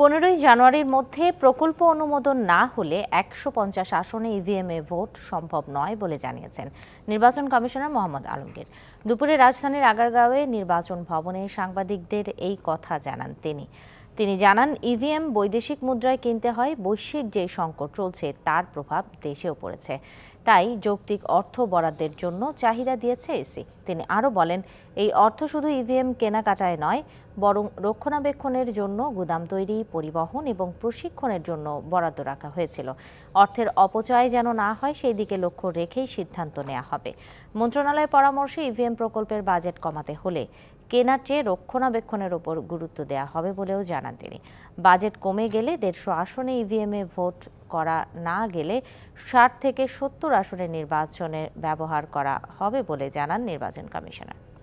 পনেরোই জানুয়ারির মধ্যে প্রকল্প অনুমোদন না হলে একশো পঞ্চাশ আসনে e এ ভোট সম্ভব নয় বলে জানিয়েছেন নির্বাচন কমিশনার মোহাম্মদ আলমগীর দুপুরে রাজধানীর আগারগাঁওয়ে নির্বাচন ভবনে সাংবাদিকদের এই কথা জানান তিনি তিনি জানান ইভিএম e বৈদেশিক মুদ্রায় কিনতে হয় বৈশ্বিক যে সংকট চলছে তার প্রভাব দেশেও পড়েছে তাই যৌক্তিক অর্থ বরাদ্দের জন্য চাহিদা দিয়েছে এসি তিনি আরও বলেন এই অর্থ শুধু ইভিএম e কেনাকাটায় নয় বরং রক্ষণাবেক্ষণের জন্য গুদাম তৈরি পরিবহন এবং প্রশিক্ষণের জন্য বরাদ্দ রাখা হয়েছিল অর্থের অপচয় যেন না হয় সেই দিকে লক্ষ্য রেখেই সিদ্ধান্ত নেওয়া হবে মন্ত্রণালয়ের পরামর্শে ইভিএম e প্রকল্পের বাজেট কমাতে হলে কেনার চেয়ে রক্ষণাবেক্ষণের ওপর গুরুত্ব দেওয়া হবে বলেও জানা জানান তিনি বাজেট কমে গেলে দেড়শো আসনে ইভিএমে e ভোট করা না গেলে ষাট থেকে সত্তর আসনের নির্বাচনে ব্যবহার করা হবে বলে জানান নির্বাচন কমিশনার